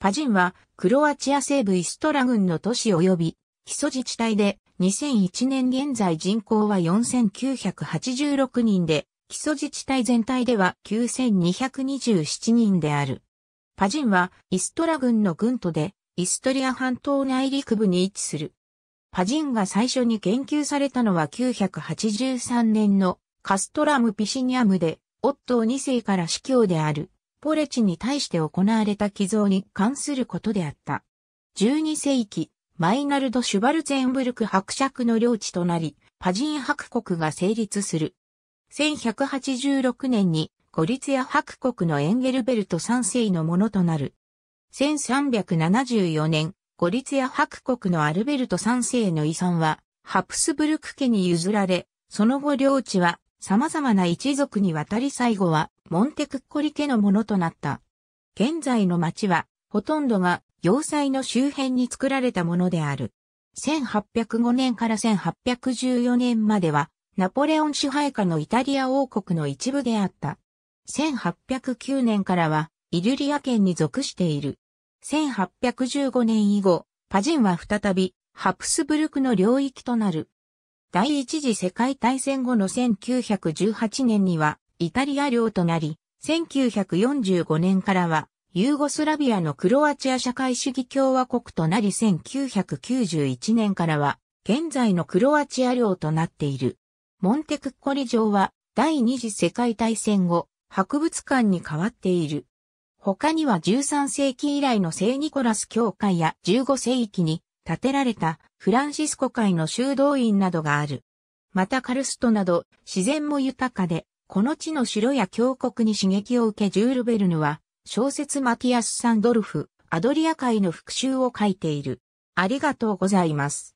パジンはクロアチア西部イストラ郡の都市及び基礎自治体で2001年現在人口は4986人で基礎自治体全体では9227人である。パジンはイストラ郡の郡都でイストリア半島内陸部に位置する。パジンが最初に研究されたのは983年のカストラム・ピシニアムでオットー2世から司教である。ポレチに対して行われた寄贈に関することであった。12世紀、マイナルド・シュバルツェンブルク伯爵の領地となり、パジン伯国が成立する。1186年にゴリツヤ伯国のエンゲルベルト3世のものとなる。1374年、ゴリツヤ伯国のアルベルト3世の遺産は、ハプスブルク家に譲られ、その後領地は様々な一族に渡り最後はモンテクッコリ家のものとなった。現在の町は、ほとんどが要塞の周辺に作られたものである。1805年から1814年までは、ナポレオン支配下のイタリア王国の一部であった。1809年からは、イリュリア県に属している。1815年以後、パジンは再び、ハプスブルクの領域となる。第一次世界大戦後の1918年には、イタリア領となり、1945年からは、ユーゴスラビアのクロアチア社会主義共和国となり1991年からは、現在のクロアチア領となっている。モンテクッコリ城は、第二次世界大戦後、博物館に変わっている。他には13世紀以来の聖ニコラス教会や15世紀に建てられたフランシスコ会の修道院などがある。またカルストなど自然も豊かでこの地の城や峡谷に刺激を受けジュール・ベルヌは、小説マティアス・サンドルフ、アドリア海の復讐を書いている。ありがとうございます。